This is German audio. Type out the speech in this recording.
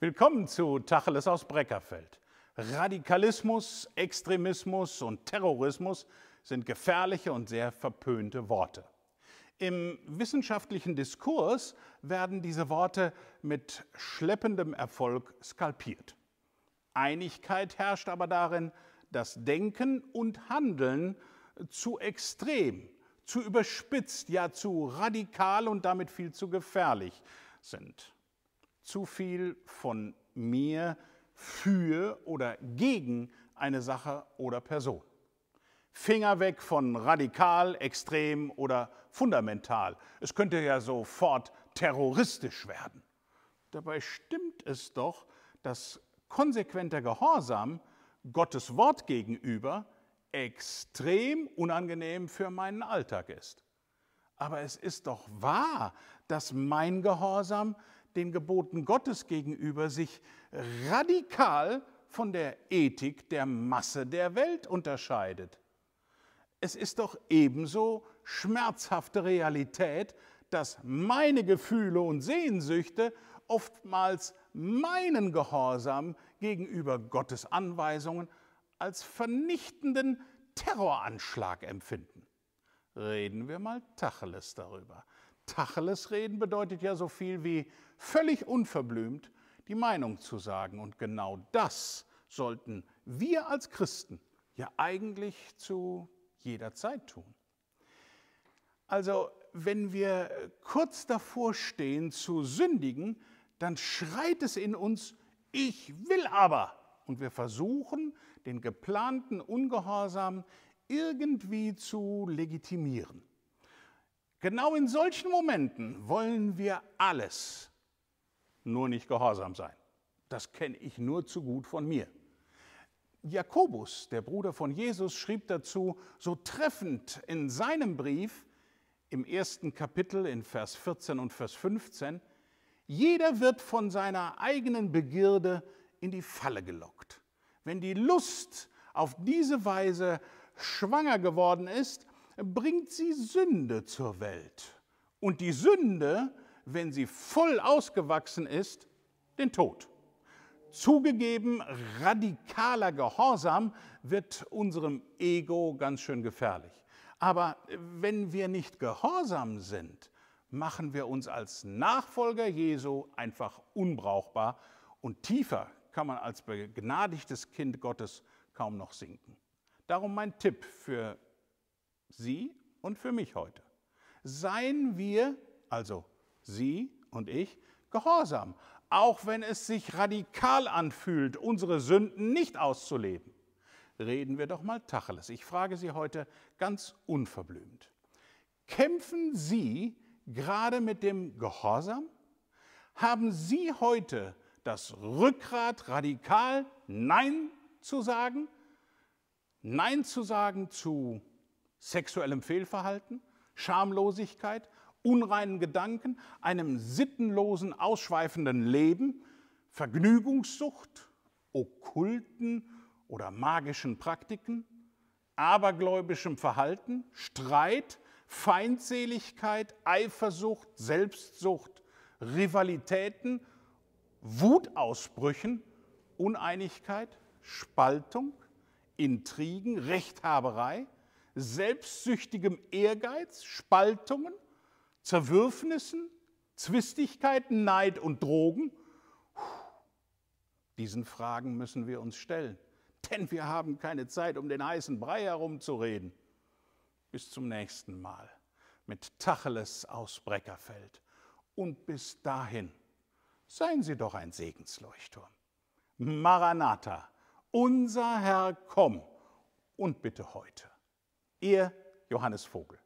Willkommen zu Tacheles aus Breckerfeld. Radikalismus, Extremismus und Terrorismus sind gefährliche und sehr verpönte Worte. Im wissenschaftlichen Diskurs werden diese Worte mit schleppendem Erfolg skalpiert. Einigkeit herrscht aber darin, dass Denken und Handeln zu extrem, zu überspitzt, ja zu radikal und damit viel zu gefährlich sind zu viel von mir für oder gegen eine Sache oder Person. Finger weg von radikal, extrem oder fundamental. Es könnte ja sofort terroristisch werden. Dabei stimmt es doch, dass konsequenter Gehorsam Gottes Wort gegenüber extrem unangenehm für meinen Alltag ist. Aber es ist doch wahr, dass mein Gehorsam den Geboten Gottes gegenüber sich radikal von der Ethik der Masse der Welt unterscheidet. Es ist doch ebenso schmerzhafte Realität, dass meine Gefühle und Sehnsüchte oftmals meinen Gehorsam gegenüber Gottes Anweisungen als vernichtenden Terroranschlag empfinden. Reden wir mal Tacheles darüber. Tacheles reden bedeutet ja so viel wie völlig unverblümt die Meinung zu sagen. Und genau das sollten wir als Christen ja eigentlich zu jeder Zeit tun. Also wenn wir kurz davor stehen zu sündigen, dann schreit es in uns, ich will aber. Und wir versuchen, den geplanten Ungehorsam irgendwie zu legitimieren. Genau in solchen Momenten wollen wir alles, nur nicht gehorsam sein. Das kenne ich nur zu gut von mir. Jakobus, der Bruder von Jesus, schrieb dazu so treffend in seinem Brief im ersten Kapitel in Vers 14 und Vers 15, jeder wird von seiner eigenen Begierde in die Falle gelockt. Wenn die Lust auf diese Weise schwanger geworden ist, bringt sie Sünde zur Welt. Und die Sünde, wenn sie voll ausgewachsen ist, den Tod. Zugegeben, radikaler Gehorsam wird unserem Ego ganz schön gefährlich. Aber wenn wir nicht gehorsam sind, machen wir uns als Nachfolger Jesu einfach unbrauchbar und tiefer kann man als begnadigtes Kind Gottes kaum noch sinken. Darum mein Tipp für Sie und für mich heute. Seien wir, also Sie und ich, gehorsam, auch wenn es sich radikal anfühlt, unsere Sünden nicht auszuleben. Reden wir doch mal Tacheles. Ich frage Sie heute ganz unverblümt. Kämpfen Sie gerade mit dem Gehorsam? Haben Sie heute das Rückgrat radikal Nein zu sagen? Nein zu sagen zu sexuellem Fehlverhalten, Schamlosigkeit, unreinen Gedanken, einem sittenlosen, ausschweifenden Leben, Vergnügungssucht, okkulten oder magischen Praktiken, abergläubischem Verhalten, Streit, Feindseligkeit, Eifersucht, Selbstsucht, Rivalitäten, Wutausbrüchen, Uneinigkeit, Spaltung, Intrigen, Rechthaberei, selbstsüchtigem Ehrgeiz, Spaltungen, Zerwürfnissen, Zwistigkeiten, Neid und Drogen? Diesen Fragen müssen wir uns stellen, denn wir haben keine Zeit, um den heißen Brei herumzureden. Bis zum nächsten Mal mit Tacheles aus Breckerfeld. Und bis dahin, seien Sie doch ein Segensleuchtturm. Maranatha, unser Herr, komm und bitte heute. Ihr Johannes Vogel.